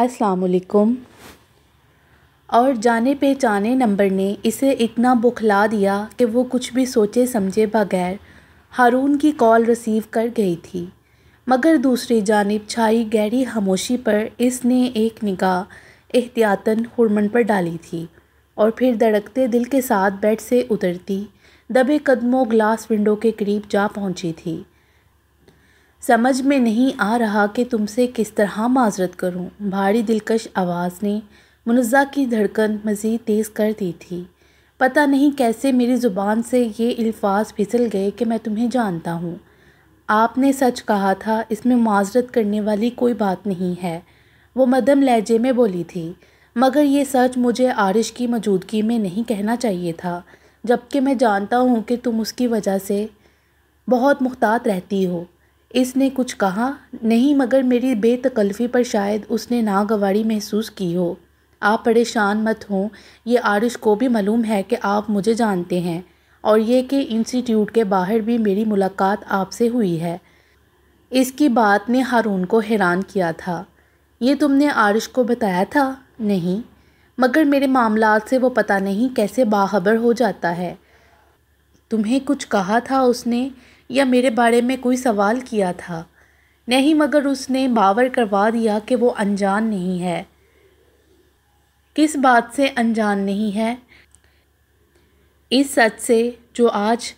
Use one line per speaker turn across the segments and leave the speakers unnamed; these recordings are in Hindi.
असलकुम और जाने पहचाने नंबर ने इसे इतना बुखला दिया कि वो कुछ भी सोचे समझे बगैर हारून की कॉल रिसीव कर गई थी मगर दूसरी जानब छाई गहरी खामोशी पर इसने एक निगाह एहतियातन हुरमन पर डाली थी और फिर धड़कते दिल के साथ बेड से उतरती दबे कदमों ग्लास विंडो के करीब जा पहुंची थी समझ में नहीं आ रहा कि तुमसे किस तरह माजरत करूं। भारी दिलकश आवाज़ ने मुनज़ा की धड़कन मज़ीद तेज़ कर दी थी पता नहीं कैसे मेरी ज़ुबान से ये अल्फाज फिसल गए कि मैं तुम्हें जानता हूँ आपने सच कहा था इसमें माजरत करने वाली कोई बात नहीं है वो मदम लहजे में बोली थी मगर ये सच मुझे आरिश की मौजूदगी में नहीं कहना चाहिए था जबकि मैं जानता हूँ कि तुम उसकी वजह से बहुत मुख्तात रहती हो इसने कुछ कहा नहीं मगर मेरी बेतकल्फ़ी पर शायद उसने नागवारी महसूस की हो आप परेशान मत हों ये आरिश को भी मालूम है कि आप मुझे जानते हैं और ये कि इंस्टीट्यूट के बाहर भी मेरी मुलाकात आपसे हुई है इसकी बात ने हारून को हैरान किया था ये तुमने आरिश को बताया था नहीं मगर मेरे मामला से वो पता नहीं कैसे बाहबर हो जाता है तुम्हें कुछ कहा था उसने या मेरे बारे में कोई सवाल किया था नहीं मगर उसने बावर करवा दिया कि वो अनजान नहीं है किस बात से अनजान नहीं है इस सच से जो आज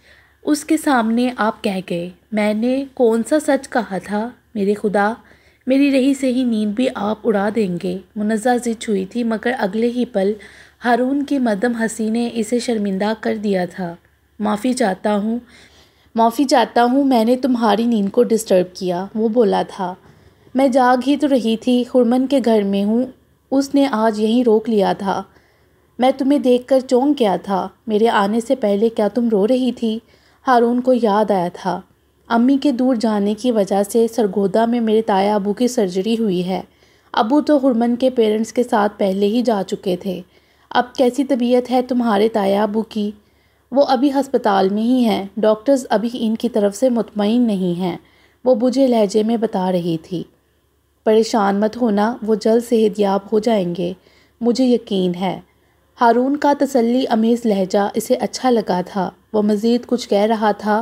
उसके सामने आप कह गए मैंने कौन सा सच कहा था मेरे खुदा मेरी रही से ही नींद भी आप उड़ा देंगे मुनज़ा जिच हुई थी मगर अगले ही पल हारून की मदम हसी ने इसे शर्मिंदा कर दिया था माफ़ी चाहता हूँ माफ़ी चाहता हूँ मैंने तुम्हारी नींद को डिस्टर्ब किया वो बोला था मैं जाग ही तो रही थी हुरमन के घर में हूँ उसने आज यहीं रोक लिया था मैं तुम्हें देखकर चौंक गया था मेरे आने से पहले क्या तुम रो रही थी हारून को याद आया था अम्मी के दूर जाने की वजह से सरगोदा में मेरे ताया अबू की सर्जरी हुई है अबू तो हुरमन के पेरेंट्स के साथ पहले ही जा चुके थे अब कैसी तबीयत है तुम्हारे ताया अबू की वो अभी हस्पताल में ही हैं डॉक्टर्स अभी इनकी तरफ से मुतमिन नहीं हैं वो बुझे लहजे में बता रही थी परेशान मत होना वो जल्द सेहतियाब हो जाएंगे मुझे यकीन है हारून का तसल्ली अमेज़ लहजा इसे अच्छा लगा था वो मज़ीद कुछ कह रहा था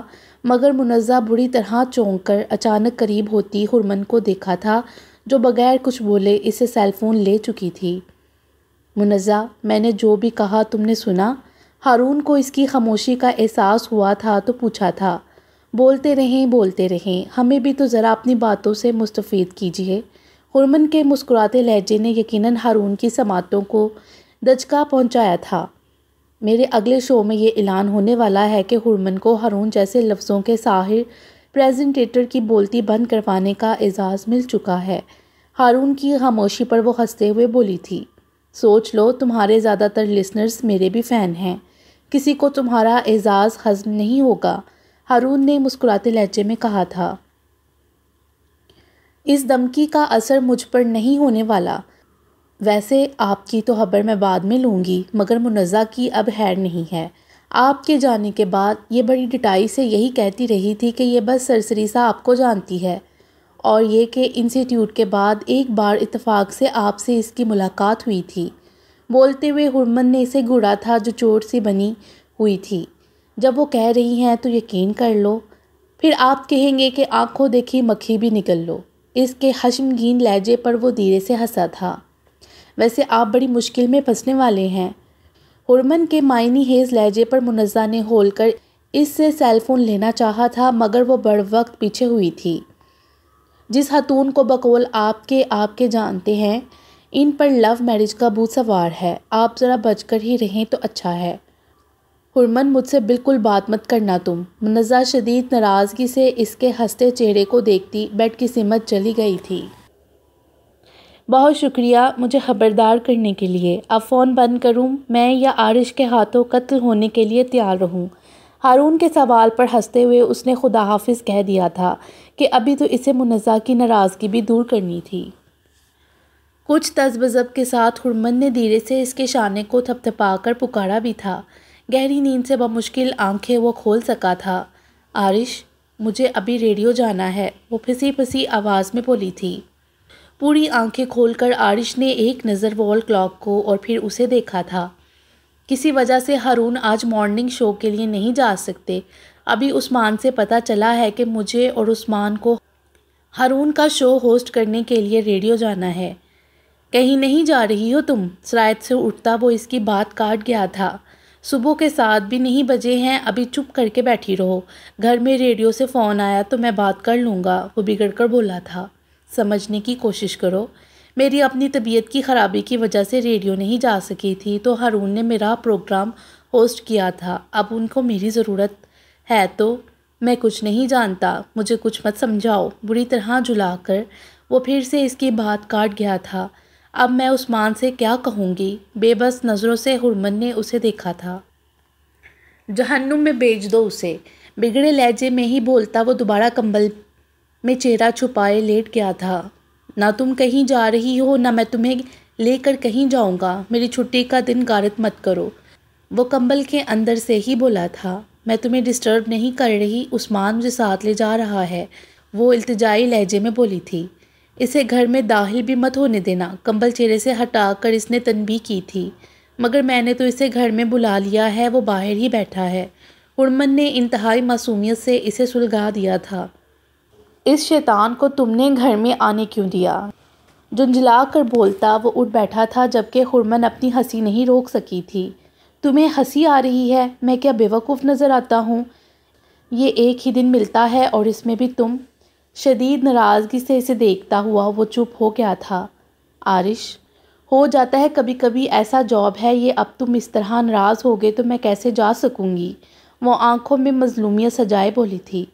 मगर मुनज़ा बुरी तरह चौंक कर अचानक करीब होती हुरमन को देखा था जो बगैर कुछ बोले इसे सेलफोन ले चुकी थी मुनज़ा मैंने जो भी कहा तुमने सुना हारून को इसकी खामोशी का एहसास हुआ था तो पूछा था बोलते रहें बोलते रहें हमें भी तो ज़रा अपनी बातों से मुस्तफ़ कीजिए हुरमन के मुस्कुराते लहजे ने यकीनन हारून की समातों को दचका पहुंचाया था मेरे अगले शो में ये ऐलान होने वाला है कि हुरमन को हारून जैसे लफ्ज़ों के साहिर प्रेजेंटेटर की बोलती बंद करवाने का एजाज़ मिल चुका है हारून की खामोशी पर वो हंसते हुए बोली थी सोच लो तुम्हारे ज़्यादातर लिसनर्स मेरे भी फ़ैन हैं किसी को तुम्हारा एजाज़ हजम नहीं होगा हारून ने मुस्कुराते लहजे में कहा था इस धमकी का असर मुझ पर नहीं होने वाला वैसे आपकी तो खबर मैं बाद में लूँगी मगर मुनज़ा की अब हैर नहीं है आपके जाने के बाद ये बड़ी डिटाई से यही कहती रही थी कि यह बस सरसरी सा आपको जानती है और ये कि इंस्टीट्यूट के बाद एक बार इतफ़ाक़ से आपसे इसकी मुलाकात हुई थी बोलते हुए हुरमन ने इसे घुड़ा था जो चोट से बनी हुई थी जब वो कह रही हैं तो यकीन कर लो फिर आप कहेंगे कि आंखों देखी मक्खी भी निकल लो इसके हशमगीन लहजे पर वो धीरे से हंसा था वैसे आप बड़ी मुश्किल में फंसने वाले हैं हुरमन के मायनी हेज लहजे पर मुनजा ने होल कर इससे सेलफोन लेना चाहा था मगर वो बड़ वक्त पीछे हुई थी जिस खतून को बकौल आपके आपके जानते हैं इन पर लव मैरिज का भूत सवार है आप ज़रा बचकर ही रहें तो अच्छा है हुरमन मुझसे बिल्कुल बात मत करना तुम मनज़ा शदीद नाराज़गी से इसके हंसते चेहरे को देखती बेड की सिमत चली गई थी बहुत शुक्रिया मुझे खबरदार करने के लिए अब फ़ोन बंद करूं मैं या आरिश के हाथों कत्ल होने के लिए तैयार रहूं हारून के सवाल पर हंसते हुए उसने खुदा हाफिज कह दिया था कि अभी तो इसे मुन्जा की नाराज़गी भी दूर करनी थी कुछ तजबजब के साथ हुरमन ने धीरे से इसके शाने को थपथपा कर पुकारा भी था गहरी नींद से बमुश्किल आंखें वो खोल सका था आरिश मुझे अभी रेडियो जाना है वो फिसी फिसी आवाज़ में बोली थी पूरी आंखें खोलकर आरिश ने एक नज़र वॉल क्लॉक को और फिर उसे देखा था किसी वजह से हारून आज मॉर्निंग शो के लिए नहीं जा सकते अभी उस्मान से पता चला है कि मुझे और उस्मान को हारून का शो होस्ट करने के लिए रेडियो जाना है कहीं नहीं जा रही हो तुम शरायत से उठता वो इसकी बात काट गया था सुबह के साथ भी नहीं बजे हैं अभी चुप करके बैठी रहो घर में रेडियो से फ़ोन आया तो मैं बात कर लूँगा वो बिगड़ कर बोला था समझने की कोशिश करो मेरी अपनी तबीयत की ख़राबी की वजह से रेडियो नहीं जा सकी थी तो हारून ने मेरा प्रोग्राम होस्ट किया था अब उनको मेरी ज़रूरत है तो मैं कुछ नहीं जानता मुझे कुछ मत समझाओ बुरी तरह जुला कर वो फिर से इसकी बात काट गया था अब मैं उस्मान से क्या कहूँगी बेबस नज़रों से हुरमन ने उसे देखा था जहन्नुम में बेच दो उसे बिगड़े लहजे में ही बोलता वो दोबारा कंबल में चेहरा छुपाए लेट गया था ना तुम कहीं जा रही हो ना मैं तुम्हें लेकर कहीं जाऊँगा मेरी छुट्टी का दिन गारत मत करो वो कंबल के अंदर से ही बोला था मैं तुम्हें डिस्टर्ब नहीं कर रही उस्मान मुझे साथ ले जा रहा है वो इल्तजाई लहजे में बोली थी इसे घर में दाखिल भी मत होने देना कंबल चेहरे से हटा कर इसने तनबी की थी मगर मैंने तो इसे घर में बुला लिया है वो बाहर ही बैठा है उर्मन ने इंतहाई मासूमियत से इसे सुलगा दिया था इस शैतान को तुमने घर में आने क्यों दिया झुंझला कर बोलता वो उठ बैठा था जबकि हुरमन अपनी हंसी नहीं रोक सकी थी तुम्हें हंसी आ रही है मैं क्या बेवकूफ़ नज़र आता हूँ ये एक ही दिन मिलता है और इसमें भी तुम शदीद नाराज़गी से इसे देखता हुआ वो चुप हो गया था आरिश हो जाता है कभी कभी ऐसा जॉब है ये अब तुम इस तरह नाराज़ हो गए तो मैं कैसे जा सकूँगी वो आँखों में मज़लूमियाँ सजाए बोली थी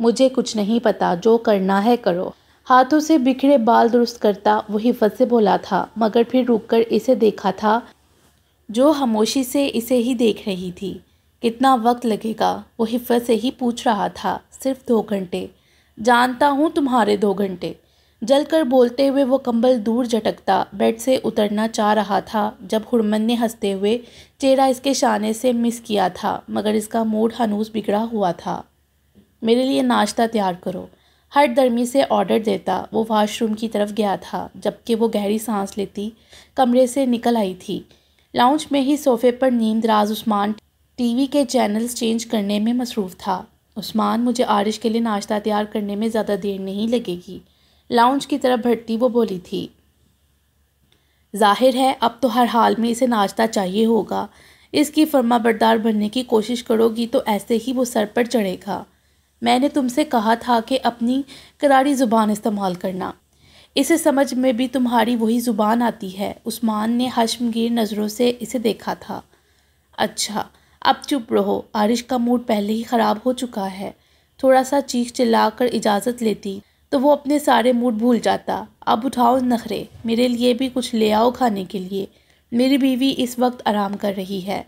मुझे कुछ नहीं पता जो करना है करो हाथों से बिखरे बाल दुरुस्त करता वो हिफत से बोला था मगर फिर रुककर इसे देखा था जो खामोशी से इसे ही देख रही थी कितना वक्त लगेगा वो हिफत से ही पूछ रहा था सिर्फ दो घंटे जानता हूँ तुम्हारे दो घंटे जलकर बोलते हुए वो कंबल दूर झटकता बेड से उतरना चाह रहा था जब हुड़मन ने हंसते हुए चेहरा इसके शाने से मिस किया था मगर इसका मूड हनूस बिगड़ा हुआ था मेरे लिए नाश्ता तैयार करो हर दर्मी से ऑर्डर देता वो वॉशरूम की तरफ गया था जबकि वो गहरी सांस लेती कमरे से निकल आई थी लाउंज में ही सोफे पर नींद राज उस्मान टीवी के चैनल्स चेंज करने में मसरूफ़ था उस्मान मुझे आरिश के लिए नाश्ता तैयार करने में ज़्यादा देर नहीं लगेगी लाउंज की तरफ भटती वो बोली थी जाहिर है अब तो हर हाल में इसे नाश्ता चाहिए होगा इसकी फर्मा बरदार बनने की कोशिश करोगी तो ऐसे ही वो सर पर चढ़ेगा मैंने तुमसे कहा था कि अपनी करारी ज़ुबान इस्तेमाल करना इसे समझ में भी तुम्हारी वही ज़ुबान आती है उस्मान ने हशमगीर नज़रों से इसे देखा था अच्छा अब चुप रहो आरिश का मूड पहले ही ख़राब हो चुका है थोड़ा सा चीख चिल्ला कर इजाज़त लेती तो वो अपने सारे मूड भूल जाता अब उठाओ नखरे मेरे लिए भी कुछ ले आओ खाने के लिए मेरी बीवी इस वक्त आराम कर रही है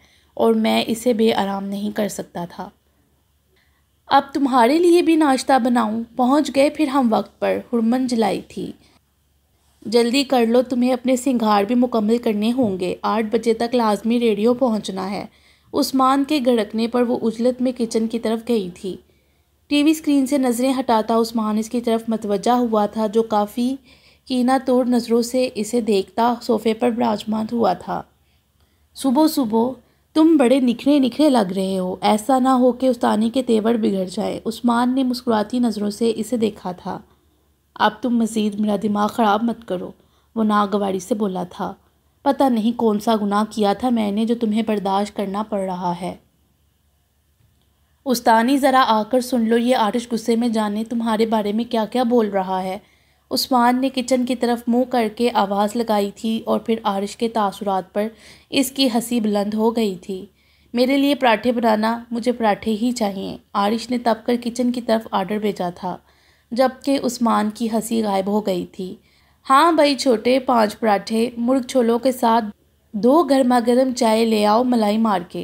और मैं इसे बेआराम नहीं कर सकता था अब तुम्हारे लिए भी नाश्ता बनाऊं पहुंच गए फिर हम वक्त पर हुरमन जलाई थी जल्दी कर लो तुम्हें अपने सिंगार भी मुकम्मल करने होंगे आठ बजे तक लाजमी रेडियो पहुंचना है उस्मान के गड़कने पर वो उजलत में किचन की तरफ गई थी टीवी स्क्रीन से नज़रें हटाता उस्मान इसकी तरफ मतवजा हुआ था जो काफ़ी कीना तोड़ नज़रों से इसे देखता सोफे पर बराजमान हुआ था सुबह सुबह तुम बड़े निखरे निखरे लग रहे हो ऐसा ना हो कि उस्तानी के तेवर बिगड़ जाए उस्मान ने मुस्कुराती नज़रों से इसे देखा था अब तुम मज़ीद मेरा दिमाग ख़राब मत करो वो नागवारी से बोला था पता नहीं कौन सा गुनाह किया था मैंने जो तुम्हें बर्दाश्त करना पड़ रहा है उस्तानी ज़रा आकर सुन लो ये आरिश गुस्से में जाने तुम्हारे बारे में क्या क्या बोल रहा है उस्मान ने किचन की तरफ मुंह करके आवाज़ लगाई थी और फिर आरिश के तासुरात पर इसकी हंसी बुलंद हो गई थी मेरे लिए पराठे बनाना मुझे पराठे ही चाहिए आरिश ने तब कर किचन की तरफ आर्डर भेजा था जबकि उस्मान की हंसी गायब हो गई थी हाँ भाई छोटे पांच पराठे मुर्ग छोलों के साथ दो गर्मा गर्म चाय ले आओ मलाई मार के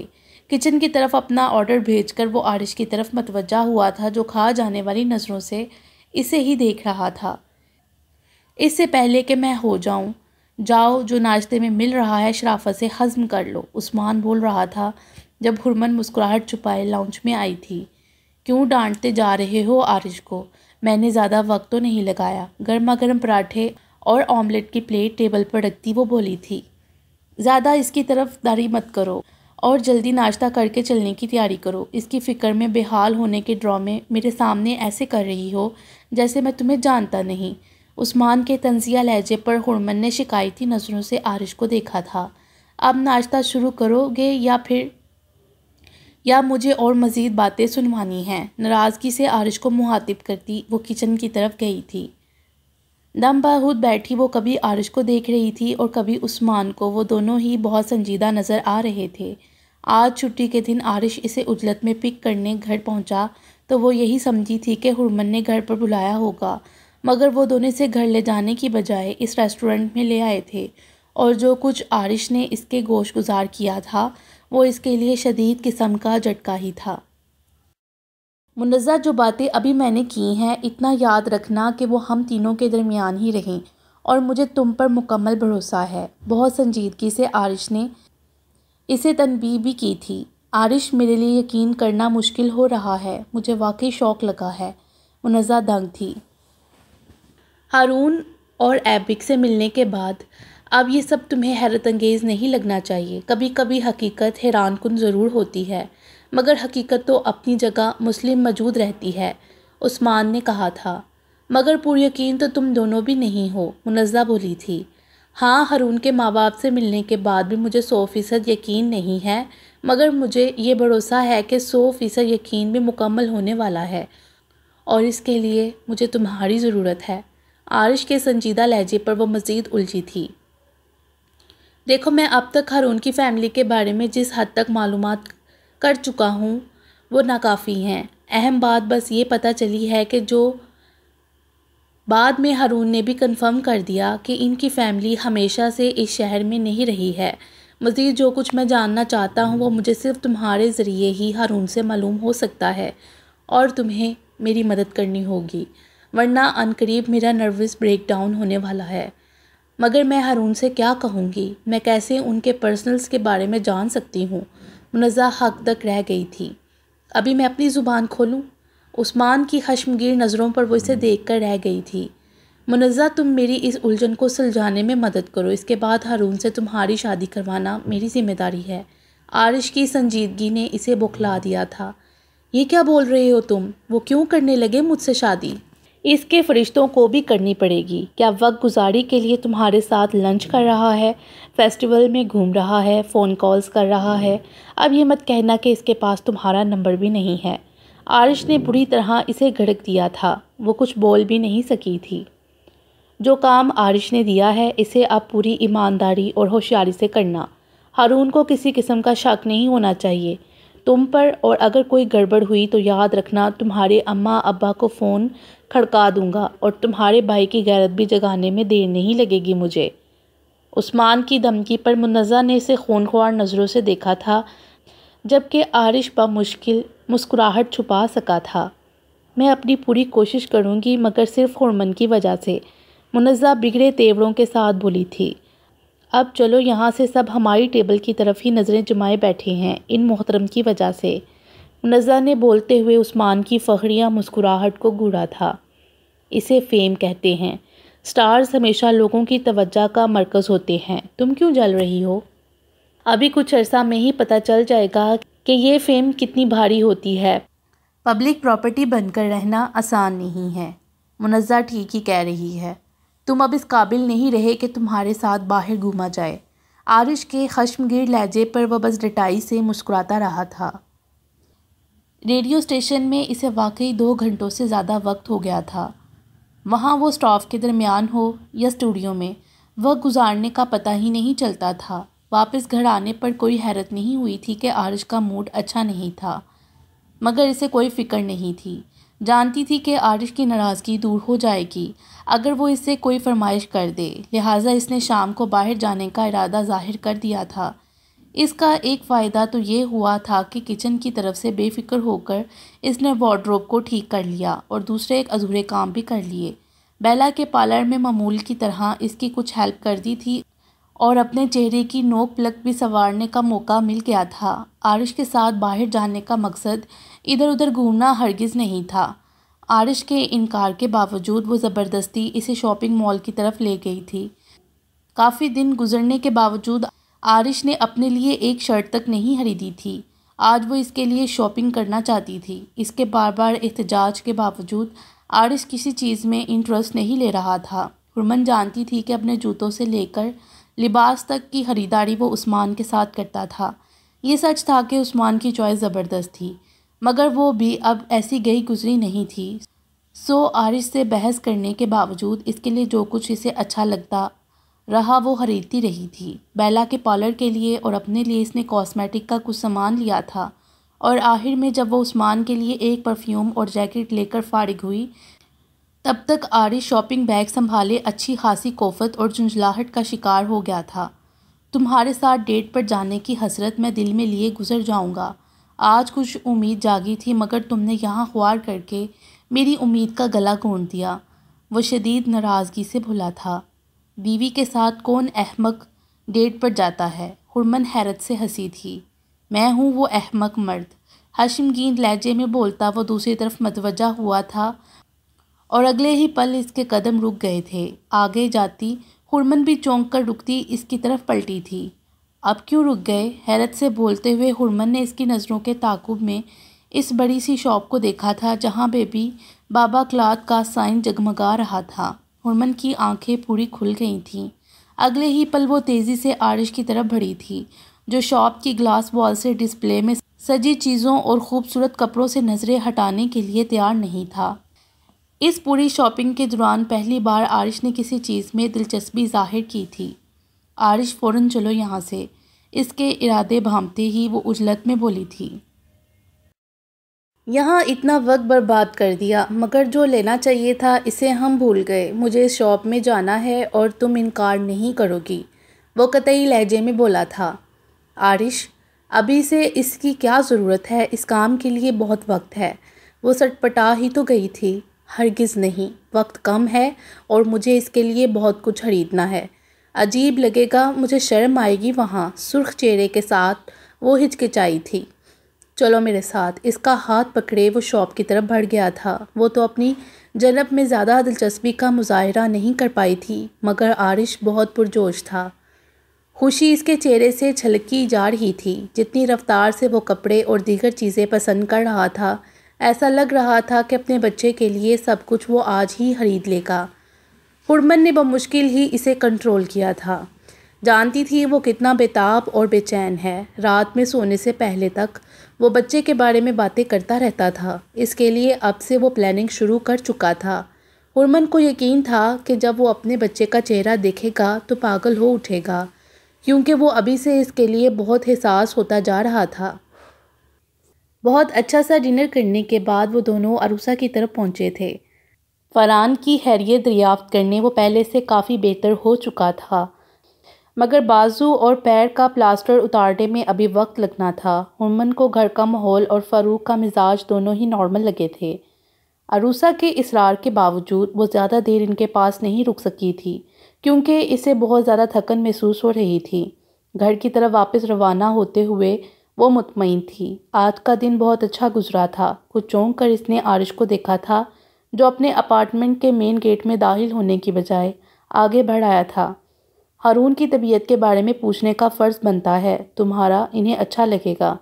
किचन की तरफ अपना ऑर्डर भेजकर वो आरिश की तरफ मतवजा हुआ था जो खा जाने वाली नज़रों से इसे ही देख रहा था इससे पहले कि मैं हो जाऊं जाओ जो नाश्ते में मिल रहा है शराफत से हज़म कर लो उस्मान बोल रहा था जब हुरमन मुस्कुराहट छुपाए लाउंज में आई थी क्यों डांटते जा रहे हो आरिश को मैंने ज़्यादा वक्त तो नहीं लगाया गर्मा गर्म पराठे और ऑमलेट की प्लेट टेबल पर रखती वो बोली थी ज़्यादा इसकी तरफ दारी मत करो और जल्दी नाश्ता करके चलने की तैयारी करो इसकी फ़िक्र में बेहाल होने के ड्रामे मेरे सामने ऐसे कर रही हो जैसे मैं तुम्हें जानता नहीं उस्मान के तंजिया लहजे पर हुरमन ने शिकायती नज़रों से आरिश को देखा था अब नाश्ता शुरू करोगे या फिर या मुझे और मज़ीद बातें सुनवानी हैं नाराज़गी से आरिश को मुहातिब करती वो किचन की तरफ गई थी दम बखुद बैठी वो कभी आरिश को देख रही थी और कभी उस्मान को वो दोनों ही बहुत संजीदा नज़र आ रहे थे आज छुट्टी के दिन आरिश इसे उजलत में पिक करने घर पहुंचा तो वो यही समझी थी कि हुरमन ने घर पर बुलाया होगा मगर वो दोनों से घर ले जाने की बजाय इस रेस्टोरेंट में ले आए थे और जो कुछ आरिश ने इसके गोश गुजार किया था वो इसके लिए शदीद किस्म का झटका ही था मुन्ज़ा जो बातें अभी मैंने की हैं इतना याद रखना कि वो हम तीनों के दरमियान ही रहें और मुझे तुम पर मुकम्मल भरोसा है बहुत संजीदगी से आरिश ने इसे तनबी भी की थी आरिश मेरे लिए यकीन करना मुश्किल हो रहा है मुझे वाकई शौक लगा है मुन्ज़ा दंग थी हारून और एबिक से मिलने के बाद अब ये सब तुम्हें हैरत अंगेज़ नहीं लगना चाहिए कभी कभी हकीकत हैरान कन ज़रूर होती है मगर हकीकत तो अपनी जगह मुस्लिम मौजूद रहती है उस्मान ने कहा था मगर पुरयकीन तो तुम दोनों भी नहीं हो मुनज़ा बोली थी हाँ हरून के माँ बाप से मिलने के बाद भी मुझे सौ फ़ीसद यकीन नहीं है मगर मुझे ये भरोसा है कि सौ फ़ीसद यकीन भी मुकम्मल होने वाला है और इसके लिए मुझे तुम्हारी ज़रूरत है आरिश के संजीदा लहजे पर वो मज़ीद उलझी थी देखो मैं अब तक हरून की फ़ैमिली के बारे में जिस हद तक मालूम कर चुका हूँ वो नाकाफ़ी हैं अहम बात बस ये पता चली है कि जो बाद में हारून ने भी कंफर्म कर दिया कि इनकी फ़ैमिली हमेशा से इस शहर में नहीं रही है मज़ीद जो कुछ मैं जानना चाहता हूँ वो मुझे सिर्फ तुम्हारे ज़रिए ही हारून से मालूम हो सकता है और तुम्हें मेरी मदद करनी होगी वरना अनकरीब मेरा नर्वस ब्रेकडाउन होने वाला है मगर मैं हारून से क्या कहूँगी मैं कैसे उनके पर्सनल्स के बारे में जान सकती हूँ मुनज़ा हक तक रह गई थी अभी मैं अपनी ज़ुबान खोलूँ उस्मान की खशमगीर नज़रों पर वो इसे देख कर रह गई थी मुनज़ा तुम मेरी इस उलझन को सुलझाने में मदद करो इसके बाद हारून से तुम्हारी शादी करवाना मेरी ज़िम्मेदारी है आरिश की संजीदगी ने इसे बुखला दिया था ये क्या बोल रहे हो तुम वो क्यों करने लगे मुझसे शादी इसके फरिश्तों को भी करनी पड़ेगी क्या वक्त गुजारी के लिए तुम्हारे साथ लंच कर रहा है फेस्टिवल में घूम रहा है फ़ोन कॉल्स कर रहा है अब ये मत कहना कि इसके पास तुम्हारा नंबर भी नहीं है आरिश ने बुरी तरह इसे घड़क दिया था वो कुछ बोल भी नहीं सकी थी जो काम आरिश ने दिया है इसे अब पूरी ईमानदारी और होशियारी से करना हारून को किसी किस्म का शक नहीं होना चाहिए तुम पर और अगर कोई गड़बड़ हुई तो याद रखना तुम्हारे अम्मा अब्बा को फ़ोन खड़का दूंगा और तुम्हारे भाई की गैरत भी जगाने में देर नहीं लगेगी मुझे उस्मान की धमकी पर मुन्जा ने इसे खूनख्वार नज़रों से देखा था जबकि आरिश मुश्किल मुस्कुराहट छुपा सका था मैं अपनी पूरी कोशिश करूंगी मगर सिर्फ हुरमन की वजह से मुन्जा बिगड़े तेवड़ों के साथ बोली थी अब चलो यहाँ से सब हमारी टेबल की तरफ ही नज़रें जमाए बैठे हैं इन मोहतरम की वजह से नज़ा ने बोलते हुए उस्मान की फखड़िया मुस्कुराहट को घूरा था इसे फेम कहते हैं स्टार्स हमेशा लोगों की तवज्जा का मरकज़ होते हैं तुम क्यों जल रही हो अभी कुछ अरसा में ही पता चल जाएगा कि ये फेम कितनी भारी होती है पब्लिक प्रॉपर्टी बनकर रहना आसान नहीं है मुनज़ा ठीक ही कह रही है तुम अब इस काबिल नहीं रहे कि तुम्हारे साथ बाहर घूमा जाए आरिश के खशमगिर लहजे पर वह बस डटाई से मुस्कुराता रहा था रेडियो स्टेशन में इसे वाकई दो घंटों से ज़्यादा वक्त हो गया था वहाँ वो स्टाफ के दरमियान हो या स्टूडियो में वह गुजारने का पता ही नहीं चलता था वापस घर आने पर कोई हैरत नहीं हुई थी कि आरिश का मूड अच्छा नहीं था मगर इसे कोई फ़िक्र नहीं थी जानती थी कि आरिश की नाराज़गी दूर हो जाएगी अगर वो इससे कोई फरमाइश कर दे लिहाजा इसने शाम को बाहर जाने का इरादा ज़ाहिर कर दिया था इसका एक फ़ायदा तो ये हुआ था कि किचन की तरफ से बेफ़िक्र होकर इसने वार्ड्रोब को ठीक कर लिया और दूसरे एक अधूरे काम भी कर लिए बेला के पार्लर में मामूल की तरह इसकी कुछ हेल्प कर दी थी और अपने चेहरे की नोक प्लक भी संवारने का मौका मिल गया था आरिश के साथ बाहर जाने का मकसद इधर उधर घूमना हरगिज़ नहीं था आरिश के इनकार के बावजूद वो ज़बरदस्ती इसे शॉपिंग मॉल की तरफ ले गई थी काफ़ी दिन गुजरने के बावजूद आरिश ने अपने लिए एक शर्ट तक नहीं खरीदी थी आज वो इसके लिए शॉपिंग करना चाहती थी इसके बार बार एहतजाज के बावजूद आरिश किसी चीज़ में इंटरेस्ट नहीं ले रहा था हुरमन जानती थी कि अपने जूतों से लेकर लिबास तक की ख़रीदारी वो उस्मान के साथ करता था ये सच था कि उस्मान की चॉइस ज़बरदस्त थी मगर वो भी अब ऐसी गई गुजरी नहीं थी सो आरिश से बहस करने के बावजूद इसके लिए जो कुछ इसे अच्छा लगता रहा वो खरीदती रही थी बेला के पार्लर के लिए और अपने लिए इसने कॉस्मेटिक का कुछ सामान लिया था और आखिर में जब वो उस्मान के लिए एक परफ्यूम और जैकेट लेकर फारिग हुई तब तक आरी शॉपिंग बैग संभाले अच्छी खासी कोफत और झुंझलाहट का शिकार हो गया था तुम्हारे साथ डेट पर जाने की हसरत मैं दिल में लिए गुजर जाऊंगा आज कुछ उम्मीद जागी थी मगर तुमने यहाँ ख्वार करके मेरी उम्मीद का गला घोंट दिया वो शदीद नाराज़गी से भुला था बीवी के साथ कौन अहमक डेट पर जाता है हुरमन हैरत से हंसी थी मैं हूँ वो अहमक मर्द हाशिम गेंद लहजे में बोलता वो दूसरी तरफ मतवजा हुआ था और अगले ही पल इसके कदम रुक गए थे आगे जाती हुरमन भी चौंक कर रुकती इसकी तरफ पलटी थी अब क्यों रुक गए हैरत से बोलते हुए हुरमन ने इसकी नज़रों के ताकुब में इस बड़ी सी शॉप को देखा था जहाँ बेबी बाबा क्लाद का साइन जगमगा रहा था हुरमन की आंखें पूरी खुल गई थीं अगले ही पल वो तेज़ी से आरिश की तरफ भरी थी जो शॉप की ग्लास वॉल से डिस्प्ले में सजी चीज़ों और ख़ूबसूरत कपड़ों से नज़रें हटाने के लिए तैयार नहीं था इस पूरी शॉपिंग के दौरान पहली बार आरिश ने किसी चीज़ में दिलचस्पी जाहिर की थी आरिश फ़ौरन चलो यहाँ से इसके इरादे भामते ही वो उजलत में बोली थी यहाँ इतना वक्त बर्बाद कर दिया मगर जो लेना चाहिए था इसे हम भूल गए मुझे शॉप में जाना है और तुम इनकार नहीं करोगी वो कतई लहजे में बोला था आरिश अभी से इसकी क्या ज़रूरत है इस काम के लिए बहुत वक्त है वो सटपटा ही तो गई थी हरगिज़ नहीं वक्त कम है और मुझे इसके लिए बहुत कुछ खरीदना है अजीब लगेगा मुझे शर्म आएगी वहाँ सुर्ख चेहरे के साथ वो हिचकिचाई थी चलो मेरे साथ इसका हाथ पकड़े वो शॉप की तरफ बढ़ गया था वो तो अपनी जनब में ज़्यादा दिलचस्पी का मुजाहरा नहीं कर पाई थी मगर आरिश बहुत पुरजोश था खुशी इसके चेहरे से छलकी जा रही थी जितनी रफ्तार से वो कपड़े और दीगर चीज़ें पसंद कर रहा था ऐसा लग रहा था कि अपने बच्चे के लिए सब कुछ वो आज ही खरीद लेगा हुरमन ने बमुश्किल ही इसे कंट्रोल किया था जानती थी वो कितना बेताब और बेचैन है रात में सोने से पहले तक वो बच्चे के बारे में बातें करता रहता था इसके लिए अब से वो प्लानिंग शुरू कर चुका था हुरमन को यकीन था कि जब वो अपने बच्चे का चेहरा देखेगा तो पागल हो उठेगा क्योंकि वो अभी से इसके लिए बहुत एहसास होता जा रहा था बहुत अच्छा सा डिनर करने के बाद वो दोनों अरूसा की तरफ पहुँचे थे फरान की हैरियत दरियाफ्त करने वो पहले से काफ़ी बेहतर हो चुका था मगर बाजू और पैर का प्लास्टर उतारने में अभी वक्त लगना था हुमन को घर का माहौल और फ़ारूक का मिजाज दोनों ही नॉर्मल लगे थे अरूसा के इसरार के बावजूद वो ज़्यादा देर इनके पास नहीं रुक सकी थी क्योंकि इसे बहुत ज़्यादा थकन महसूस हो रही थी घर की तरफ वापस रवाना होते हुए वो मुतमिन थी आज का दिन बहुत अच्छा गुजरा था कुछ चौंक कर इसने आरिश को देखा था जो अपने अपार्टमेंट के मेन गेट में दाखिल होने की बजाय आगे बढ़ आया था हारून की तबीयत के बारे में पूछने का फ़र्ज़ बनता है तुम्हारा इन्हें अच्छा लगेगा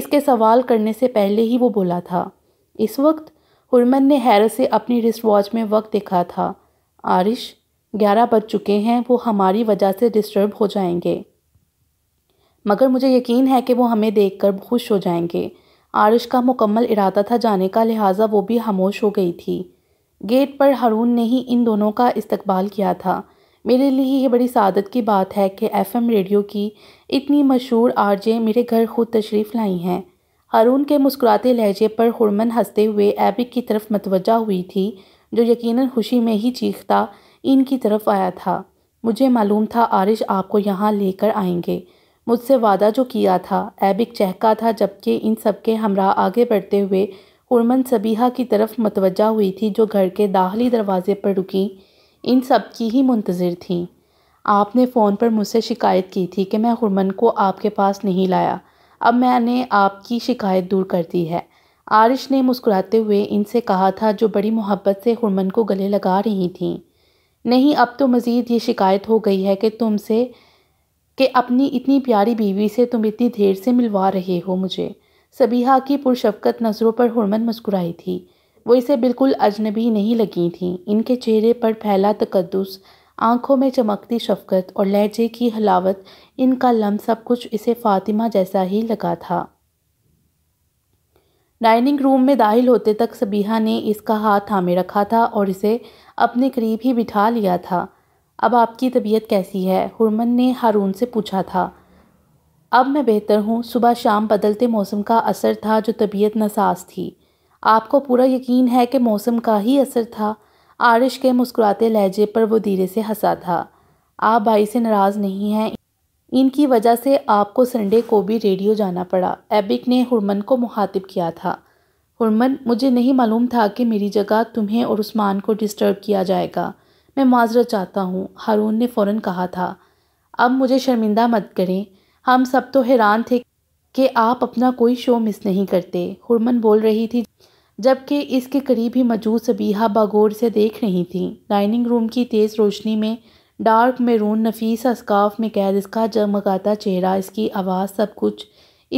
इसके सवाल करने से पहले ही वो बोला था इस वक्त हुरमन ने हैरत से अपनी रिस्ट वॉच में वक्त देखा था आरिश ग्यारह बज चुके हैं वो हमारी वजह से डिस्टर्ब हो जाएंगे मगर मुझे यकीन है कि वो हमें देख कर खुश हो जाएंगे आरिश का मुकम्मल इरादा था जाने का लिहाजा वो भी खामोश हो गई थी गेट पर हारून ने ही इन दोनों का इस्तबाल किया था मेरे लिए ये बड़ी सादत की बात है कि एफ़एम रेडियो की इतनी मशहूर आरजे मेरे घर खुद तशरीफ़ लाई हैं हारून के मुस्कुराते लहजे पर हुरमन हंसते हुए एबिक की तरफ मतवजा हुई थी जो यकीनन खुशी में ही चीखता इनकी तरफ आया था मुझे मालूम था आरिश आपको यहाँ लेकर आएंगे मुझसे वादा जो किया था एबिक चहका था जबकि इन सब के हमरा आगे बढ़ते हुए हुरमन सबीहा की तरफ मतवजा हुई थी जो घर के दाखिली दरवाजे पर रुकी इन सब की ही मुंतज़र थी आपने फ़ोन पर मुझसे शिकायत की थी कि मैं हरमन को आपके पास नहीं लाया अब मैंने आपकी शिकायत दूर कर दी है आरिश ने मुस्कुराते हुए इनसे कहा था जो बड़ी मोहब्बत से हरमन को गले लगा रही थी नहीं अब तो मज़ीद ये शिकायत हो गई है कि तुमसे कि अपनी इतनी प्यारी बीवी से तुम इतनी देर से मिलवा रहे हो मुझे सबीहा की पुरशफकत नज़रों पर हुरमन मुस्कुराई थी वो इसे बिल्कुल अजनबी नहीं लगी थी इनके चेहरे पर फैला तकदस आंखों में चमकती शफकत और लहजे की हलावत इनका लम सब कुछ इसे फ़ातिमा जैसा ही लगा था डाइनिंग रूम में दाखिल होते तक सबीहा ने इसका हाथ थामे रखा था और इसे अपने करीब ही बिठा लिया था अब आपकी तबीयत कैसी है हुरमन ने हारून से पूछा था अब मैं बेहतर हूँ सुबह शाम बदलते मौसम का असर था जो तबीयत नसास थी आपको पूरा यकीन है कि मौसम का ही असर था आरिश के मुस्कुराते लहजे पर वो धीरे से हंसा था आप भाई से नाराज़ नहीं हैं इनकी वजह से आपको संडे को भी रेडियो जाना पड़ा एबिक ने हुरमन को मुखातिब किया था हुरमन मुझे नहीं मालूम था कि मेरी जगह तुम्हें और उस्मान को डिस्टर्ब किया जाएगा मैं माजरत चाहता हूँ हारून ने फ़ौर कहा था अब मुझे शर्मिंदा मत करें हम सब तो हैरान थे कि आप अपना कोई शो मिस नहीं करते हुरमन बोल रही थी जबकि इसके करीब ही मौजूद सबीहा बागोर से देख रही थी डाइनिंग रूम की तेज़ रोशनी में डार्क मेरून नफीस असकाफ़ में कैद इसका जगमगाता चेहरा इसकी आवाज़ सब कुछ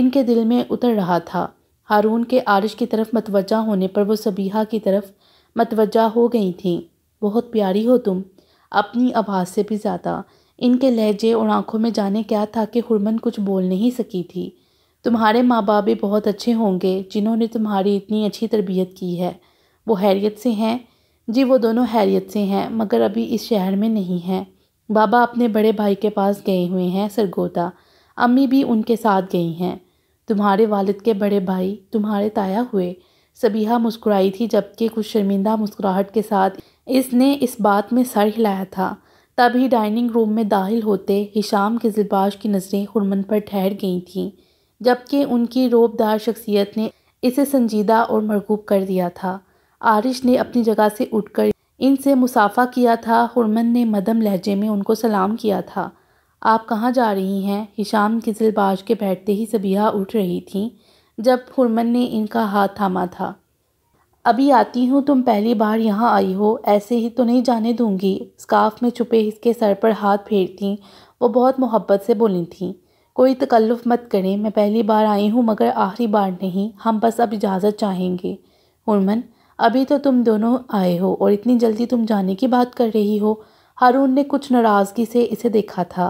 इनके दिल में उतर रहा था हारून के आरिश की तरफ मतवजा होने पर वो सबीहा की तरफ मतवजह हो गई थी बहुत प्यारी हो तुम अपनी आवाज़ से भी ज़्यादा इनके लहजे और आँखों में जाने क्या था कि हुरमन कुछ बोल नहीं सकी थी तुम्हारे माँ बाप भी बहुत अच्छे होंगे जिन्होंने तुम्हारी इतनी अच्छी तरबियत की है वो हैरियत से हैं जी वो दोनों हैरियत से हैं मगर अभी इस शहर में नहीं हैं बाबा अपने बड़े भाई के पास गए हुए हैं सरगोदा अम्मी भी उनके साथ गई हैं तुम्हारे वालिद के बड़े भाई तुम्हारे ताया हुए सबीहा मुस्कुराई थी जबकि कुछ शर्मिंदा मुस्कुराहट के साथ इसने इस बात में सर हिलाया था तभी डाइनिंग रूम में दाखिल होते हिशाम के जिलबाश की नज़रें हुरमन पर ठहर गई थीं जबकि उनकी रोबदार शख्सियत ने इसे संजीदा और मरगूब कर दिया था आरिश ने अपनी जगह से उठकर इनसे मुसाफा किया था हुरमन ने मदम लहजे में उनको सलाम किया था आप कहाँ जा रही हैं हिशाम की जिलबाज के बैठते ही सबिया उठ रही थी जब हुरमन ने इनका हाथ थामा था अभी आती हूँ तुम पहली बार यहाँ आई हो ऐसे ही तो नहीं जाने दूँगी स्काफ में छुपे इसके सर पर हाथ फेरती वो बहुत मोहब्बत से बोली थी कोई तकल्लुफ़ मत करें मैं पहली बार आई हूँ मगर आखिरी बार नहीं हम बस अब इजाज़त चाहेंगे उर्मन अभी तो तुम दोनों आए हो और इतनी जल्दी तुम जाने की बात कर रही हो हारून ने कुछ नाराज़गी से इसे देखा था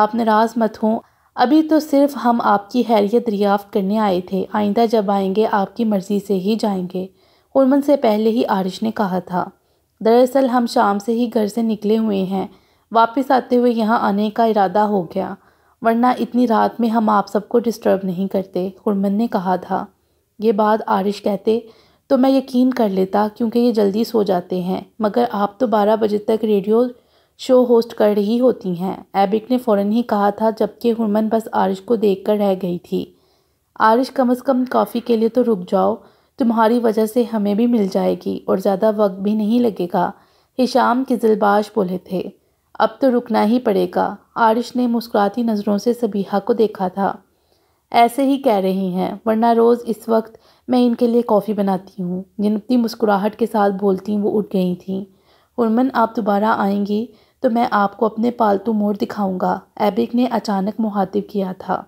आप नाराज़ मत हों अभी तो सिर्फ हम आपकी हैरियत दरियाफ़त करने आए थे आइंदा जब आएंगे आपकी मर्ज़ी से ही जाएंगे उर्मन से पहले ही आरिश ने कहा था दरअसल हम शाम से ही घर से निकले हुए हैं वापस आते हुए यहाँ आने का इरादा हो गया वरना इतनी रात में हम आप सबको डिस्टर्ब नहीं करते हरमन ने कहा था ये बात आरिश कहते तो मैं यकीन कर लेता क्योंकि ये जल्दी सो जाते हैं मगर आप तो बारह बजे तक रेडियो शो होस्ट कर रही होती हैं एबिक ने फ़ौर ही कहा था जबकि हुरमन बस आरिश को देख कर रह गई थी आरिश कम अज़ कम कॉफ़ी के लिए तो रुक जाओ तुम्हारी वजह से हमें भी मिल जाएगी और ज़्यादा वक्त भी नहीं लगेगा हिशाम के किजलबाश बोले थे अब तो रुकना ही पड़ेगा आरिश ने मुस्कुराती नज़रों से सबीहा को देखा था ऐसे ही कह रही हैं वरना रोज़ इस वक्त मैं इनके लिए कॉफ़ी बनाती हूँ जिनती मुस्कुराहट के साथ बोलती वो उठ गई थी उर्मन आप दोबारा आएंगी तो मैं आपको अपने पालतू मोर दिखाऊंगा एबिक ने अचानक मुहातिब किया था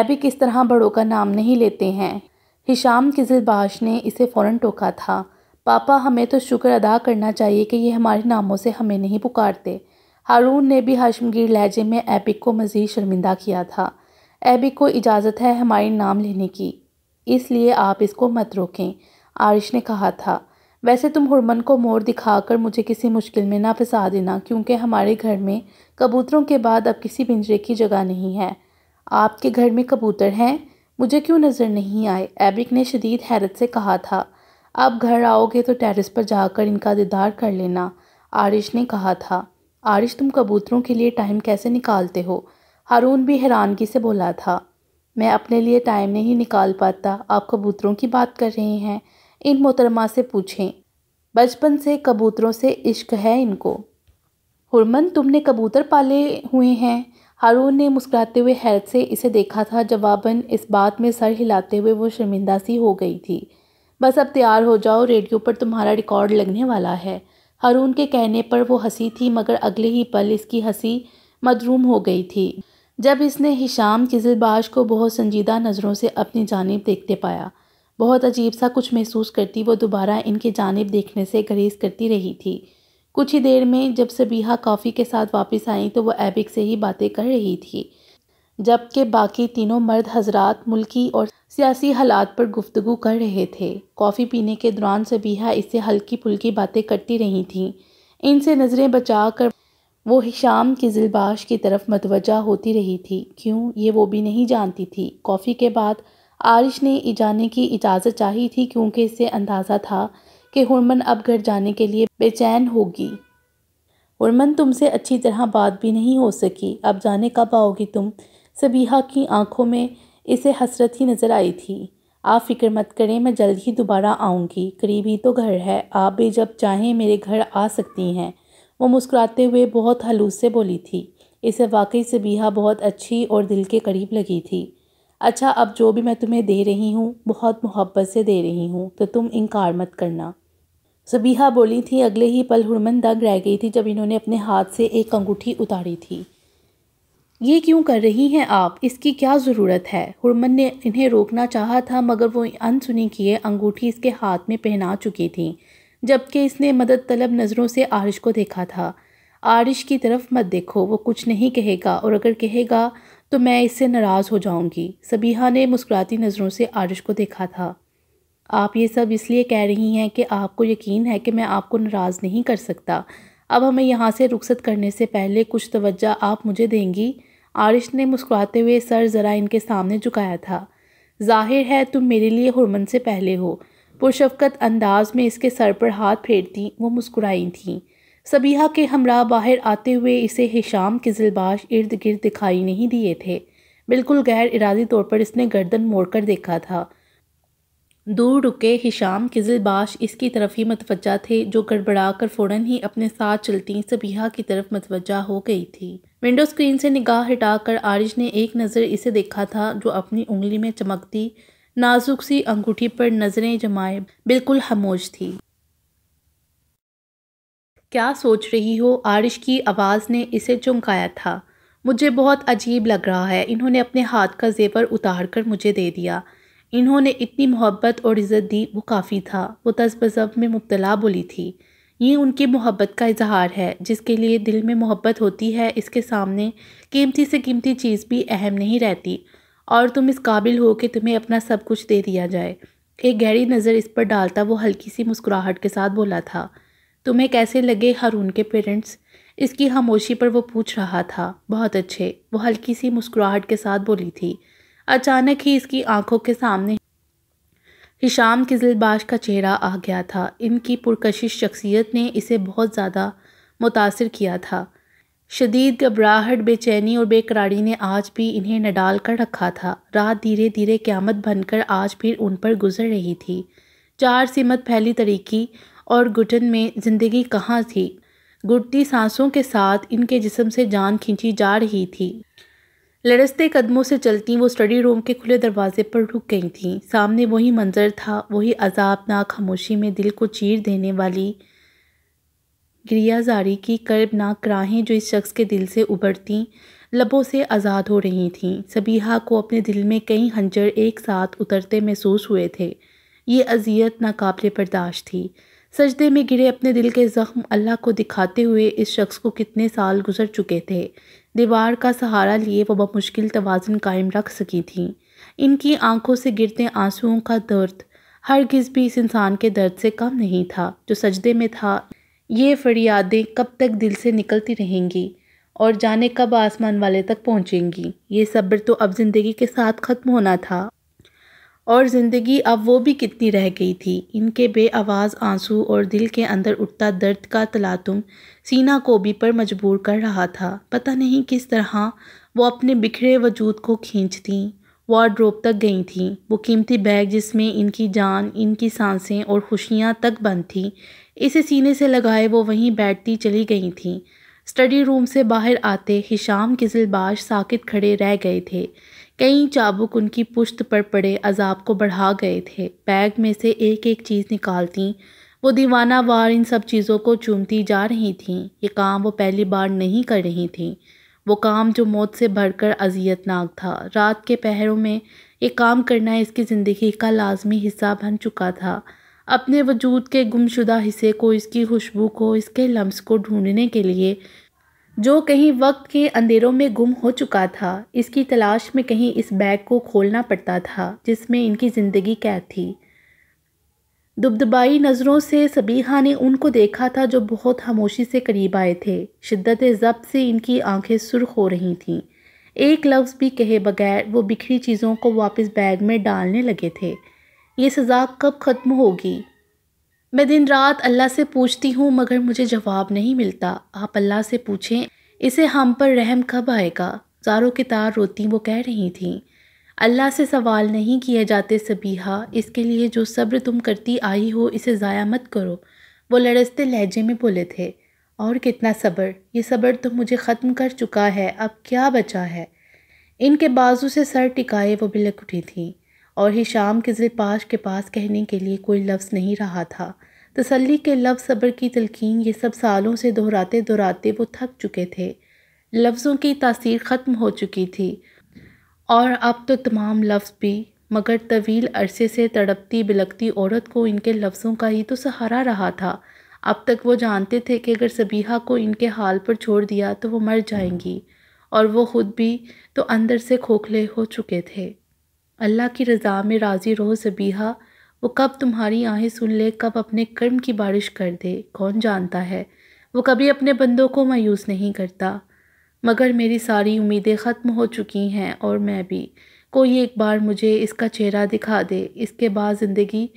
एबिक इस तरह बड़ों का नाम नहीं लेते हैं हिशाम की जिलबाश ने इसे फ़ौरन टोका था पापा हमें तो शुक्र अदा करना चाहिए कि ये हमारे नामों से हमें नहीं पुकारते हारून ने भी हशमगीर लहजे में एबिक को मज़ीद शर्मिंदा किया था एबिक को इजाज़त है हमारे नाम लेने की इसलिए आप इसको मत रोकें आरिश ने कहा था वैसे तुम हुरमन को मोर दिखाकर मुझे किसी मुश्किल में ना फंसा देना क्योंकि हमारे घर में कबूतरों के बाद अब किसी पिंजरे की जगह नहीं है आपके घर में कबूतर हैं मुझे क्यों नज़र नहीं आए एबिक ने शदीद हैरत से कहा था आप घर आओगे तो टेरेस पर जाकर इनका दीदार कर लेना आरिश ने कहा था आरिश तुम कबूतरों के लिए टाइम कैसे निकालते हो हारून भी हैरानगी से बोला था मैं अपने लिए टाइम नहीं निकाल पाता आप कबूतरों की बात कर रहे हैं इन मोहतरमा से पूछें बचपन से कबूतरों से इश्क है इनको हुरमन तुमने कबूतर पाले हुए हैं हारून ने मुस्कुराते हुए हैरत से इसे देखा था जवाबन इस बात में सर हिलाते हुए वो शर्मिंदा सी हो गई थी बस अब तैयार हो जाओ रेडियो पर तुम्हारा रिकॉर्ड लगने वाला है हारून के कहने पर वो हंसी थी मगर अगले ही पल इसकी हंसी मदरूम हो गई थी जब इसने हिशाम किजिलबाज को बहुत संजीदा नज़रों से अपनी जानब देखते पाया बहुत अजीब सा कुछ महसूस करती वो दोबारा इनके जानब देखने से गरीज करती रही थी कुछ ही देर में जब सबीहा कॉफ़ी के साथ वापस आई तो वह एबिक से ही बातें कर रही थी जबकि बाकी तीनों मर्द हजरात मुल्की और सियासी हालात पर गुफ्तु कर रहे थे कॉफ़ी पीने के दौरान सबीहा इससे हल्की फुल्की बातें करती रही थीं इनसे नज़रें बचा कर वो हिशाम की जिलबाश की तरफ मतवजा होती रही थी क्यों ये वो भी नहीं जानती थी कॉफ़ी के बाद आरिश ने जाने की इजाज़त चाही थी क्योंकि इससे अंदाज़ा था कि हुरमन अब घर जाने के लिए बेचैन होगी हुरमन तुमसे अच्छी तरह बात भी नहीं हो सकी अब जाने कब आओगी तुम सबीहा की आंखों में इसे हसरत ही नज़र आई थी आप फिक्र मत करें मैं जल्द ही दोबारा आऊँगी करीब ही तो घर है आप भी जब चाहें मेरे घर आ सकती हैं वो मुस्कुराते हुए बहुत हलूस से बोली थी इसे वाकई सबीहा बहुत अच्छी और दिल के करीब लगी थी अच्छा अब जो भी मैं तुम्हें दे रही हूँ बहुत मोहब्बत से दे रही हूँ तो तुम इनकार मत करना सबीहा बोली थी अगले ही पल दग रह गई थी जब इन्होंने अपने हाथ से एक अंगूठी उतारी थी ये क्यों कर रही हैं आप इसकी क्या ज़रूरत है हुरमन ने इन्हें रोकना चाहा था मगर वो अनसुनी किए अंगूठी इसके हाथ में पहना चुकी थी जबकि इसने मदद तलब नज़रों से आरिश को देखा था आरिश की तरफ मत देखो वो कुछ नहीं कहेगा और अगर कहेगा तो मैं इससे नाराज़ हो जाऊंगी सबीहा ने मुस्कुराती नज़रों से आरिश को देखा था आप ये सब इसलिए कह रही हैं कि आपको यकीन है कि मैं आपको नाराज़ नहीं कर सकता अब हमें यहाँ से रुखसत करने से पहले कुछ तवज्जा आप मुझे देंगी आरिश ने मुस्कुराते हुए सर ज़रा इनके सामने झुकाया था जाहिर है तुम मेरे लिए हुरमन से पहले हो पुरशफकत अंदाज में इसके सर पर हाथ फेरती वो मुस्कुराई थीं सबीहा के हमरा बाहर आते हुए इसे हिशाम के जिलबाश इर्द गिर्द दिखाई नहीं दिए थे बिल्कुल गैर इरादी तौर पर इसने गर्दन मोड़कर देखा था दूर रुके हिशाम किजिलबाश इसकी तरफ ही मतवजा थे जो गड़बड़ा कर फ़ौरन ही अपने साथ चलती सबिया की तरफ मतवजा हो गई थी विंडो स्क्रीन से निगाह हटाकर आरिश ने एक नज़र इसे देखा था जो अपनी उंगली में चमकती नाजुक सी अंगूठी पर नज़रें जमाए बिल्कुल हमोज थी क्या सोच रही हो आरिश की आवाज़ ने इसे चमकाया था मुझे बहुत अजीब लग रहा है इन्होंने अपने हाथ का जेवर उतार कर मुझे दे दिया इन्होंने इतनी मोहब्बत और इज़्ज़त दी वो काफ़ी था वो तस में मुब्तला बोली थी ये उनकी मोहब्बत का इजहार है जिसके लिए दिल में मोहब्बत होती है इसके सामने कीमती से कीमती चीज़ भी अहम नहीं रहती और तुम इस काबिल हो कि तुम्हें अपना सब कुछ दे दिया जाए एक गहरी नज़र इस पर डालता वो हल्की सी मुस्कुराहट के साथ बोला था तुम्हें कैसे लगे हरून के पेरेंट्स इसकी खामोशी पर वो पूछ रहा था बहुत अच्छे वो हल्की सी मुस्कुराहट के साथ बोली थी अचानक ही इसकी आंखों के सामने हिशाम किजलबाश का चेहरा आ गया था इनकी पुरकशिश शख्सियत ने इसे बहुत ज़्यादा मुतासर किया था शदीद घबराहट बेचैनी और बेकरारी ने आज भी इन्हें नडाल कर रखा था रात धीरे धीरे क्यामत बनकर आज फिर उन पर गुजर रही थी चार सिमत फैली तरीकी और घुटन में ज़िंदगी कहाँ थी गुटती सांसों के साथ इनके जिसम से जान खींची जा रही थी लड़सते कदमों से चलती वो स्टडी रूम के खुले दरवाजे पर रुक गई थी सामने वही मंजर था वही अजाबनाक खामोशी में दिल को चीर देने वाली गिरियाजारी की कर्बनाक राहें जो इस शख्स के दिल से उबरती लबों से आज़ाद हो रही थीं सबीहा को अपने दिल में कई हंजर एक साथ उतरते महसूस हुए थे ये अजियत नाकबले बर्दाश्त थी सजदे में गिरे अपने दिल के ज़ख्म अल्लाह को दिखाते हुए इस शख्स को कितने साल गुजर चुके थे दीवार का सहारा लिए वह बमुश्किल तोज़ुन कायम रख सकी थी इनकी आंखों से गिरते आंसुओं का दर्द हर किस भी इस इंसान के दर्द से कम नहीं था जो सजदे में था ये फरियादें कब तक दिल से निकलती रहेंगी और जाने कब आसमान वाले तक पहुँचेंगी ये सब्र तो अब ज़िंदगी के साथ ख़त्म होना था और ज़िंदगी अब वो भी कितनी रह गई थी इनके बे आवाज़ आंसू और दिल के अंदर उठता दर्द का तलातुम सीना को भी पर मजबूर कर रहा था पता नहीं किस तरह वो अपने बिखरे वजूद को खींचती वार्ड्रोब तक गई थी वो कीमती बैग जिसमें इनकी जान इनकी सांसें और खुशियाँ तक बंद थी इसे सीने से लगाए वो वहीं बैठती चली गई थी स्टडी रूम से बाहर आते हिशाम जिलबाश साकित खड़े रह गए थे कई चाबुक उनकी पुश्त पर पड़े अजाब को बढ़ा गए थे बैग में से एक एक चीज़ निकालती वो दीवाना वार इन सब चीज़ों को चूमती जा रही थी ये काम वो पहली बार नहीं कर रही थीं वो काम जो मौत से भरकर अजियतनाक था रात के पहरों में ये काम करना इसकी ज़िंदगी का लाजमी हिस्सा बन चुका था अपने वजूद के गुमशुदा हिस्से को इसकी खुशबू को इसके लम्स को ढूंढने के लिए जो कहीं वक्त के अंधेरों में गुम हो चुका था इसकी तलाश में कहीं इस बैग को खोलना पड़ता था जिसमें इनकी ज़िंदगी कैद थी दुबदबाई नज़रों से सबीहा ने उनको देखा था जो बहुत खामोशी से करीब आए थे शिद्दत ज़ब्त से इनकी आंखें सुर्ख हो रही थीं एक लफ्ज़ भी कहे बगैर वो बिखरी चीज़ों को वापस बैग में डालने लगे थे ये सज़ा कब ख़त्म होगी मैं दिन रात अल्लाह से पूछती हूँ मगर मुझे जवाब नहीं मिलता आप अल्लाह से पूछें इसे हम पर रहम कब आएगा जारों के तार रोती वो कह रही थीं अल्लाह से सवाल नहीं किए जाते सबीहा इसके लिए जो सब्र तुम करती आई हो इसे ज़ाया मत करो वो लड़स्ते लहजे में बोले थे और कितना सब्र ये सब्र तो मुझे ख़त्म कर चुका है अब क्या बचा है इनके बाजू से सर टिकाए वो बिलक उठी थी और ही शाम के जिलपाश के पास कहने के लिए कोई लफ्ज़ नहीं रहा था तसली के लफ्ज़ सब्र की तलकिन ये सब सालों से दोहराते दोहराते वो थक चुके थे लफ्ज़ों की तासीर ख़त्म हो चुकी थी और अब तो तमाम लफ्ज़ भी मगर तवील अरसे से तड़पती बिलकती औरत को इनके लफ्ज़ों का ही तो सहारा रहा था अब तक वो जानते थे कि अगर सबीहा को इनके हाल पर छोड़ दिया तो वो मर जाएंगी और वो ख़ुद भी तो अंदर से खोखले हो चुके थे अल्लाह की रज़ा में राज़ी रहो सबीहा वो कब तुम्हारी आहें सुन ले कब अपने कर्म की बारिश कर दे कौन जानता है वो कभी अपने बंदों को मायूस नहीं करता मगर मेरी सारी उम्मीदें ख़त्म हो चुकी हैं और मैं भी कोई एक बार मुझे इसका चेहरा दिखा दे इसके बाद ज़िंदगी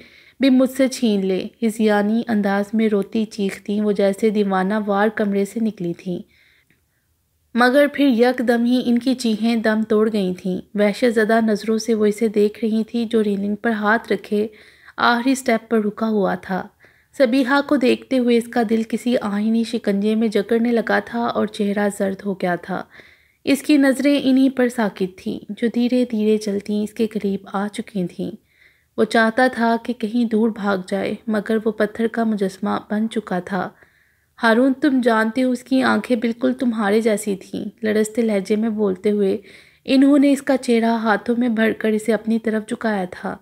भी मुझसे छीन ले हिजियानी अंदाज में रोती चीखती वो जैसे दीवाना वार कमरे से निकली थी मगर फिर यकदम ही इनकी चीहें दम तोड़ गई थीं वहशत ज़दा नज़रों से वो इसे देख रही थी जो रेलिंग पर हाथ रखे आखिरी स्टेप पर रुका हुआ था सबीहा को देखते हुए इसका दिल किसी आहिनी शिकंजे में जकड़ने लगा था और चेहरा जर्द हो गया था इसकी नज़रें इन्हीं पर साकित थीं जो धीरे धीरे चलती इसके करीब आ चुकी थीं वो चाहता था कि कहीं दूर भाग जाए मगर वो पत्थर का मुजस्मा बन चुका था हारून तुम जानते हो उसकी आंखें बिल्कुल तुम्हारे जैसी थीं लड़सते लहजे में बोलते हुए इन्होंने इसका चेहरा हाथों में भरकर इसे अपनी तरफ झुकाया था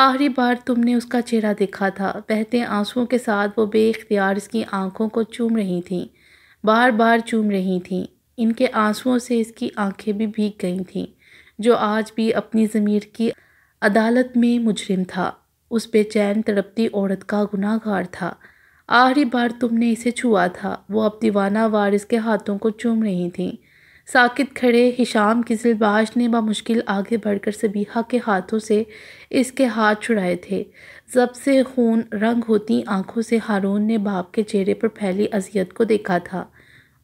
आखिरी बार तुमने उसका चेहरा देखा था बहते आंसुओं के साथ वो बेख्तियार इसकी आंखों को चूम रही थीं बार बार चूम रही थीं इनके आंसुओं से इसकी आंखें भी भीग गई थीं जो आज भी अपनी ज़मीर की अदालत में मुजरिम था उस बेचैन तड़पती औरत का गुनाहगार था आखिरी बार तुमने इसे छुआ था वो अब दीवाना वार इसके हाथों को चूम रही थी साकित खड़े हिशाम किसिलबाश ने बामुश्किल आगे बढ़कर सबीहा के हाथों से इसके हाथ छुड़ाए थे जब से खून रंग होती आंखों से हारून ने बाप के चेहरे पर फैली अजियत को देखा था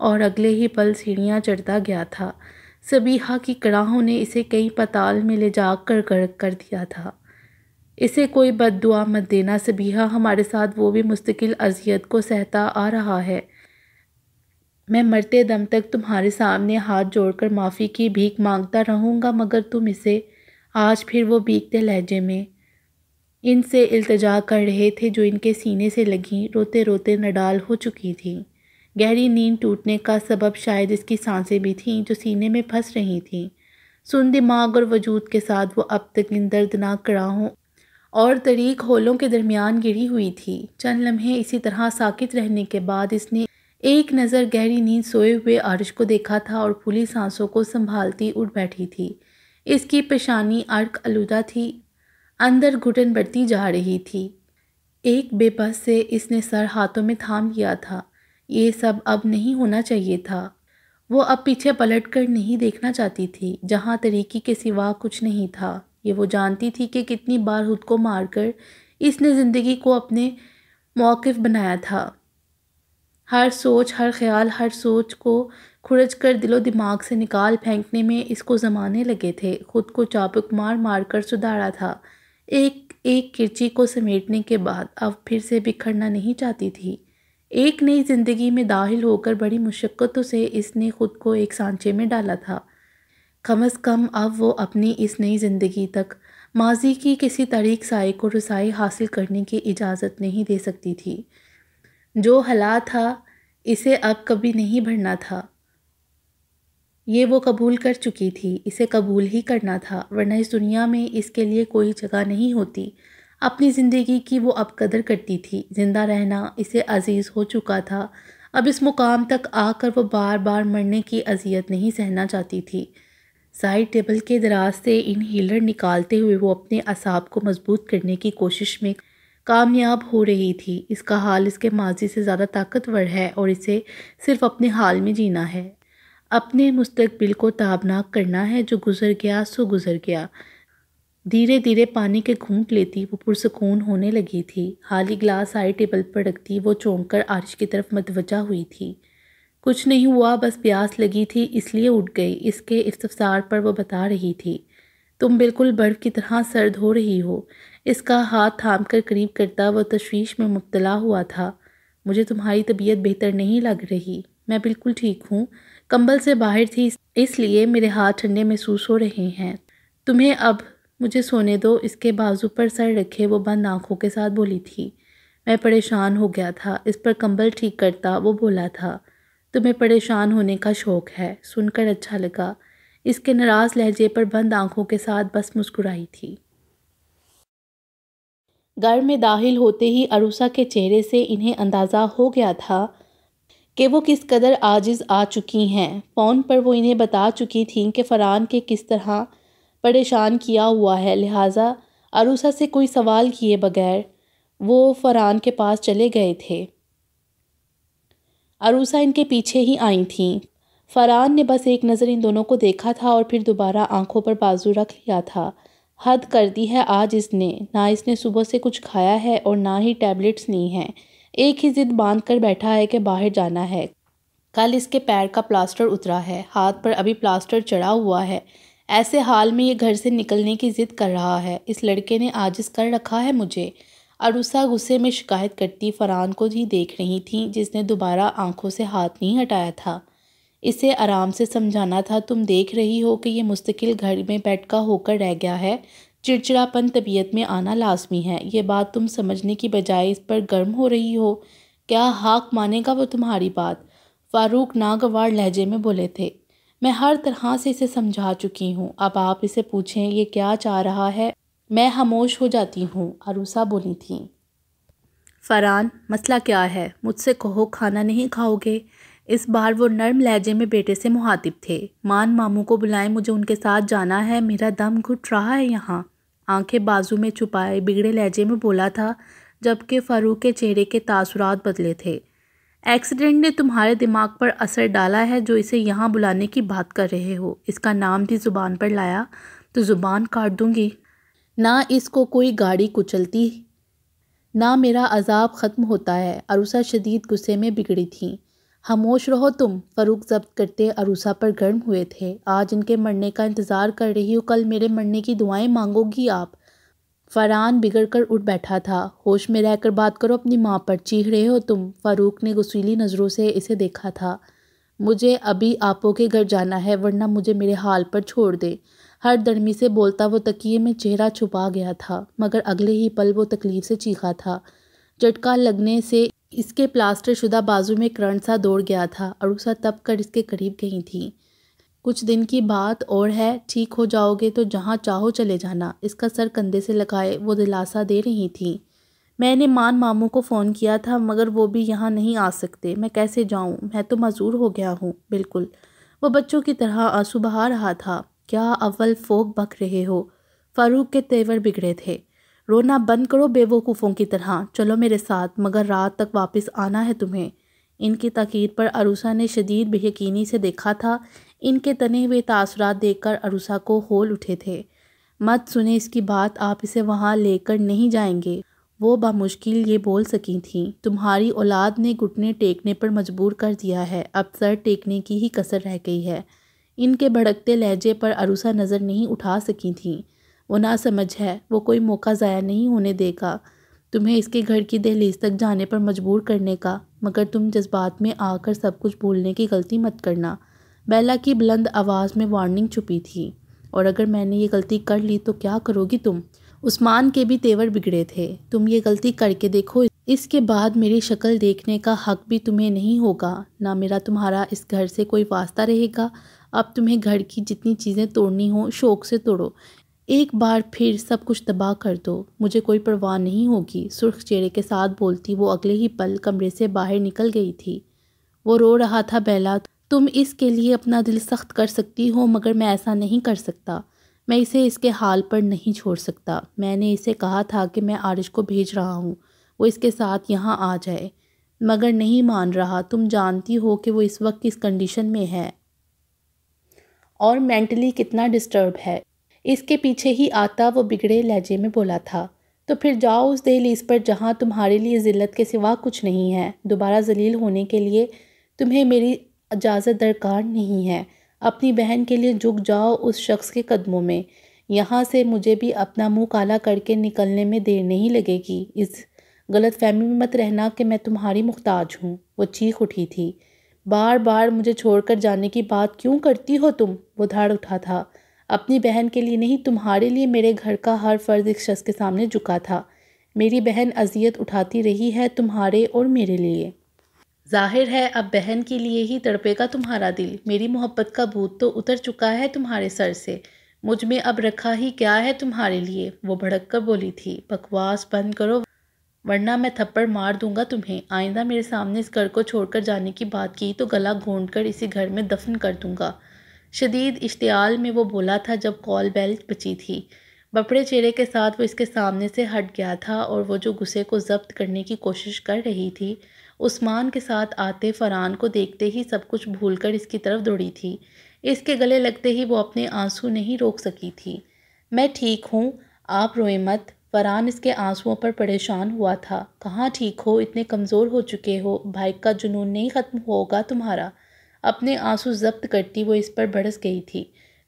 और अगले ही पल सीढ़ियाँ चढ़ता गया था सबीहा की कड़ाहों ने इसे कई पताल में ले जाकर गर्क कर दिया था इसे कोई बद दुआ मत देना सबीहा हमारे साथ वो भी मुस्तकिल अजियत को सहता आ रहा है मैं मरते दम तक तुम्हारे सामने हाथ जोड़कर माफ़ी की भीख मांगता रहूँगा मगर तुम इसे आज फिर वो भीगते लहजे में इनसे इल्तजा कर रहे थे जो इनके सीने से लगी रोते रोते नडाल हो चुकी थी गहरी नींद टूटने का सबब शायद इसकी सांसें भी थीं जो सीने में फंस रही थीं सुन दिमाग और वजूद के साथ वो अब तक इन दर्दनाक कड़ाहों और तरीक होलों के दरमियान गिरी हुई थी चंद लम्हे इसी तरह साकित रहने के बाद इसने एक नज़र गहरी नींद सोए हुए अर्श को देखा था और फूली सांसों को संभालती उठ बैठी थी इसकी पेशानी अर्क आलूदा थी अंदर घुटन बढ़ती जा रही थी एक बेबस से इसने सर हाथों में थाम लिया था ये सब अब नहीं होना चाहिए था वो अब पीछे पलट कर नहीं देखना चाहती थी जहाँ तरीकी के सिवा कुछ नहीं था ये वो जानती थी कि कितनी बार खुद को मारकर इसने ज़िंदगी को अपने मौक़ बनाया था हर सोच हर ख्याल हर सोच को खुरच कर दिलो दिमाग से निकाल फेंकने में इसको जमाने लगे थे खुद को चापक मार मार कर सुधारा था एक एक किरची को समेटने के बाद अब फिर से बिखरना नहीं चाहती थी एक नई ज़िंदगी में दाखिल होकर बड़ी मुशक्क़तों से इसने खुद को एक सांचे में डाला था कम अज़ कम अब वो अपनी इस नई ज़िंदगी तक माजी की किसी तरीक साय को रसाई हासिल करने की इजाज़त नहीं दे सकती थी जो हला था इसे अब कभी नहीं भरना था ये वो कबूल कर चुकी थी इसे कबूल ही करना था वरना इस दुनिया में इसके लिए कोई जगह नहीं होती अपनी ज़िंदगी की वो अब कदर करती थी ज़िंदा रहना इसे अजीज़ हो चुका था अब इस मुकाम तक आकर वो बार बार मरने की अजियत नहीं सहना चाहती थी साइड टेबल के दराज से इन हीलर निकालते हुए वो अपने असाब को मजबूत करने की कोशिश में कामयाब हो रही थी इसका हाल इसके माजी से ज़्यादा ताकतवर है और इसे सिर्फ अपने हाल में जीना है अपने मुस्तबिल को ताबनाक करना है जो गुज़र गया सो गुज़र गया धीरे धीरे पानी के घूंट लेती वो पुरसकून होने लगी थी हाली ग्लास आई टेबल पर रखती वो चौंक कर आरिश की तरफ मतवजा हुई थी कुछ नहीं हुआ बस प्यास लगी थी इसलिए उठ गई इसके इस्तफसार पर वो बता रही थी तुम बिल्कुल बर्फ़ की तरह सर्द हो रही हो इसका हाथ थाम कर करीब करता वह तशवीश में मुबतला हुआ था मुझे तुम्हारी तबीयत बेहतर नहीं लग रही मैं बिल्कुल ठीक हूँ कंबल से बाहर थी इसलिए मेरे हाथ ठंडे महसूस हो रहे हैं तुम्हें अब मुझे सोने दो इसके बाजू पर सर रखे वो बंद आँखों के साथ बोली थी मैं परेशान हो गया था इस पर कंबल ठीक करता वो बोला था तुम्हें परेशान होने का शौक़ है सुनकर अच्छा लगा इसके नाराज लहजे पर बंद आंखों के साथ बस मुस्कुराई थी घर में दाखिल होते ही अरूसा के चेहरे से इन्हें अंदाज़ा हो गया था कि वो किस कदर आजिज़ आ चुकी हैं फ़ोन पर वो इन्हें बता चुकी थीं कि फ़रहान के किस तरह परेशान किया हुआ है लिहाजा अरूसा से कोई सवाल किए बगैर वो फ़रहान के पास चले गए थे अरूसा इनके पीछे ही आई थीं फरहान ने बस एक नज़र इन दोनों को देखा था और फिर दोबारा आंखों पर बाजू रख लिया था हद कर दी है आज इसने ना इसने सुबह से कुछ खाया है और ना ही टैबलेट्स ली हैं एक ही जिद बांध कर बैठा है कि बाहर जाना है कल इसके पैर का प्लास्टर उतरा है हाथ पर अभी प्लास्टर चढ़ा हुआ है ऐसे हाल में ये घर से निकलने की ज़िद कर रहा है इस लड़के ने आजिज कर रखा है मुझे अरुसा गुस्से में शिकायत करती फरहान को ही देख रही थी जिसने दोबारा आंखों से हाथ नहीं हटाया था इसे आराम से समझाना था तुम देख रही हो कि ये मुस्तकिल घर में बैठका होकर रह गया है चिड़चिड़ापन तबीयत में आना लाजमी है ये बात तुम समझने की बजाय इस पर गर्म हो रही हो क्या हाक मानेगा वो तुम्हारी बात फारूक नागवार लहजे में बोले थे मैं हर तरह से इसे समझा चुकी हूँ अब आप इसे पूछें ये क्या चाह रहा है मैं खामोश हो जाती हूँ अरूसा बोली थी फरहान मसला क्या है मुझसे कहो खाना नहीं खाओगे इस बार वो नर्म लहजे में बेटे से मुहातिब थे मान मामू को बुलाएं मुझे उनके साथ जाना है मेरा दम घुट रहा है यहाँ आंखें बाजू में छुपाए बिगड़े लहजे में बोला था जबकि फ़ारूक के चेहरे के तासुरात बदले थे एक्सीडेंट ने तुम्हारे दिमाग पर असर डाला है जो इसे यहाँ बुलाने की बात कर रहे हो इसका नाम भी ज़ुबान पर लाया तो ज़ुबान काट दूँगी ना इसको कोई गाड़ी कुचलती ना मेरा अजाब ख़त्म होता है अरुसा शदीद गुस्से में बिगड़ी थी खामोश रहो तुम फरूक़ जब्त करते अरूसा पर गर्म हुए थे आज इनके मरने का इंतज़ार कर रही हो कल मेरे मरने की दुआएं मांगोगी आप फरहान बिगड़ कर उठ बैठा था होश में रहकर बात करो अपनी माँ पर चीख रहे हो तुम फ़ारूक ने गसीली नज़रों से इसे देखा था मुझे अभी आपों के घर जाना है वरना मुझे मेरे हाल पर छोड़ दे हर दर्मी से बोलता वो तकिए में चेहरा छुपा गया था मगर अगले ही पल वो तकलीफ से चीखा था झटका लगने से इसके प्लास्टर शुदा बाजू में करंट सा दौड़ गया था अरूसा तप कर इसके करीब गई थी कुछ दिन की बात और है ठीक हो जाओगे तो जहाँ चाहो चले जाना इसका सर कंधे से लगाए वो दिलासा दे रही थी मैंने मान मामू को फ़ोन किया था मगर वो भी यहाँ नहीं आ सकते मैं कैसे जाऊँ मैं तो मजूर हो गया हूँ बिल्कुल वो बच्चों की तरह आंसू बहा रहा था क्या अव्वल फोक बक रहे हो फ़ारूक के तेवर बिगड़े थे रोना बंद करो बेवकूफ़ों की तरह चलो मेरे साथ मगर रात तक वापस आना है तुम्हें इनकी तकीद पर अरूसा ने शदीद बेयकनी से देखा था इनके तने हुए देख देखकर अरूसा को होल उठे थे मत सुने इसकी बात आप इसे वहाँ लेकर नहीं जाएंगे वो बामुश्किल ये बोल सकी थी तुम्हारी औलाद ने घुटने टेकने पर मजबूर कर दिया है अब सर टेकने की ही कसर रह गई है इनके भड़कते लहजे पर अरूसा नज़र नहीं उठा सकी थी वो ना समझ है वो कोई मौका ज़ाया नहीं होने देगा तुम्हें इसके घर की दहलीज तक जाने पर मजबूर करने का मगर तुम जज्बात में आकर सब कुछ भूलने की गलती मत करना बेला की बुलंद आवाज़ में वार्निंग छुपी थी और अगर मैंने ये गलती कर ली तो क्या करोगी तुम उस्मान के भी तेवर बिगड़े थे तुम ये गलती करके देखो इसके बाद मेरी शक्ल देखने का हक भी तुम्हें नहीं होगा ना मेरा तुम्हारा इस घर से कोई वास्ता रहेगा अब तुम्हें घर की जितनी चीज़ें तोड़नी हो शौक से तोड़ो एक बार फिर सब कुछ तबाह कर दो मुझे कोई परवाह नहीं होगी सुर्ख चेहरे के साथ बोलती वो अगले ही पल कमरे से बाहर निकल गई थी वो रो रहा था बेला तुम इसके लिए अपना दिल सख्त कर सकती हो मगर मैं ऐसा नहीं कर सकता मैं इसे इसके हाल पर नहीं छोड़ सकता मैंने इसे कहा था कि मैं आरिश को भेज रहा हूँ वो इसके साथ यहाँ आ जाए मगर नहीं मान रहा तुम जानती हो कि वो इस वक्त किस कंडीशन में है और मेंटली कितना डिस्टर्ब है इसके पीछे ही आता वो बिगड़े लहजे में बोला था तो फिर जाओ उस दहलीज पर जहाँ तुम्हारे लिए ज़िल्लत के सिवा कुछ नहीं है दोबारा जलील होने के लिए तुम्हें मेरी इजाज़त दरकार नहीं है अपनी बहन के लिए झुक जाओ उस शख्स के कदमों में यहाँ से मुझे भी अपना मुंह काला करके निकलने में देर नहीं लगेगी इस गलत फहमी में मत रहना कि मैं तुम्हारी मुख्ताज हूँ वो चीख उठी थी बार बार मुझे छोड़कर जाने की बात क्यों करती हो तुम वो धाड़ उठा था अपनी बहन के लिए नहीं तुम्हारे लिए मेरे घर का हर फर्ज एक शख्स के सामने झुका था मेरी बहन अजियत उठाती रही है तुम्हारे और मेरे लिए जाहिर है अब बहन के लिए ही तड़पेगा तुम्हारा दिल मेरी मोहब्बत का भूत तो उतर चुका है तुम्हारे सर से मुझ में अब रखा ही क्या है तुम्हारे लिए वो भड़क कर बोली थी बकवास बंद करो वरना मैं थप्पड़ मार दूंगा तुम्हें आइंदा मेरे सामने इस घर को छोड़कर जाने की बात की तो गला घोंट कर इसी घर में दफन कर दूंगा शदीद इश्तियाल में वो बोला था जब कॉल बेल्ट बची थी बपड़े चेहरे के साथ वो इसके सामने से हट गया था और वो जो गुस्से को जब्त करने की कोशिश कर रही थी उस्मान के साथ आते फ़रान को देखते ही सब कुछ भूलकर इसकी तरफ दौड़ी थी इसके गले लगते ही वो अपने आंसू नहीं रोक सकी थी मैं ठीक हूँ आप रोए मत फरहान इसके आंसुओं पर परेशान हुआ था कहाँ ठीक हो इतने कमज़ोर हो चुके हो भाई का जुनून नहीं ख़त्म होगा तुम्हारा अपने आंसू जब्त करती वो इस पर भड़स गई थी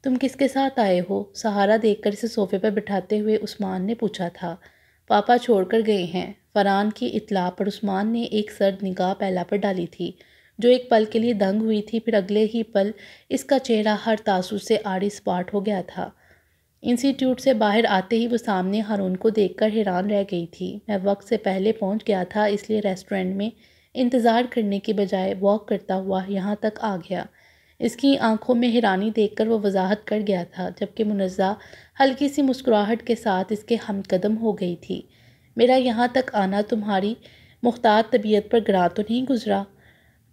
तुम किसके साथ आए हो सहारा देखकर इसे सोफे पर बिठाते हुए उस्मान ने पूछा था पापा छोड़कर गए हैं फरहान की इतला पर उस्मान ने एक सर्द निगाह पहला पर डाली थी जो एक पल के लिए दंग हुई थी फिर अगले ही पल इसका चेहरा हर तासु से आड़ी स्पाट हो गया था इंस्टीट्यूट से बाहर आते ही वो सामने हारून को देखकर हैरान रह गई थी मैं वक्त से पहले पहुंच गया था इसलिए रेस्टोरेंट में इंतज़ार करने के बजाय वॉक करता हुआ यहाँ तक आ गया इसकी आंखों में हैरानी देखकर वो वजाहत कर गया था जबकि मुनज़ा हल्की सी मुस्कुराहट के साथ इसके हम कदम हो गई थी मेरा यहाँ तक आना तुम्हारी मुख्तार तबीयत पर गरा तो नहीं गुज़रा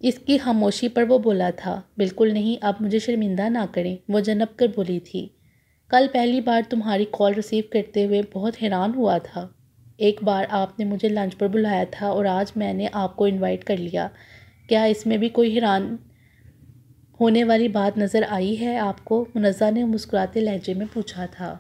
इसकी खामोशी पर वो बोला था बिल्कुल नहीं आप मुझे शर्मिंदा ना करें वो जनप कर बोली थी कल पहली बार तुम्हारी कॉल रिसीव करते हुए बहुत हैरान हुआ था एक बार आपने मुझे लंच पर बुलाया था और आज मैंने आपको इनवाइट कर लिया क्या इसमें भी कोई हैरान होने वाली बात नज़र आई है आपको मुन्जा ने मुस्कुराते लहजे में पूछा था